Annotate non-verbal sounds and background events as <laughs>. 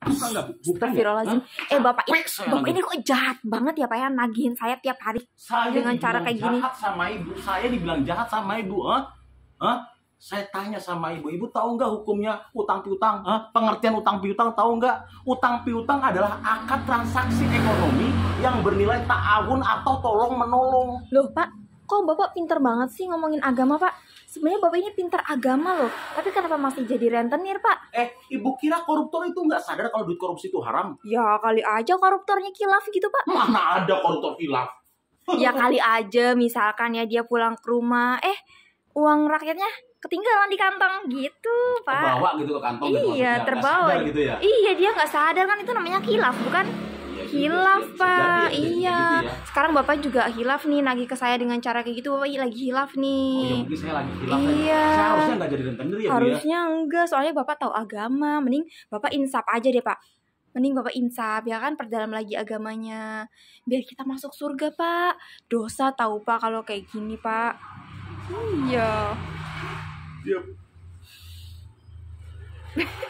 Astagfirullahaladzim. Eh bapak, ini, bapak ini kok jahat banget ya pak ya nagihin saya tiap hari saya dengan cara kayak gini. Jahat sama ibu, saya dibilang jahat sama ibu, ah, huh? Saya tanya sama ibu, ibu tahu nggak hukumnya utang piutang? Huh? Pengertian utang piutang tahu nggak? Utang piutang adalah akad transaksi ekonomi yang bernilai ta'awun atau tolong menolong. Loh pak, kok bapak pinter banget sih ngomongin agama pak sebenarnya bapak ini pinter agama loh tapi kenapa masih jadi rentenir pak eh ibu kira koruptor itu nggak sadar kalau duit korupsi itu haram ya kali aja koruptornya kilaf gitu pak mana ada koruptor kilaf ya kali aja misalkan ya dia pulang ke rumah eh uang rakyatnya ketinggalan di kantong gitu pak terbawa gitu ke kantong gitu iya terbawa gitu ya iya dia nggak sadar kan itu namanya kilaf bukan hilaf pak gitu iya ya. sekarang bapak juga hilaf nih nagih ke saya dengan cara kayak gitu bapak lagi hilaf nih oh, ya lagi hilaf ya. iya ya, ya. harusnya nggak jadi ya harusnya ya? enggak soalnya bapak tahu agama mending bapak insap aja deh pak mending bapak insap ya kan perdalam lagi agamanya biar kita masuk surga pak dosa tahu pak kalau kayak gini pak iya yep. Iya. <laughs>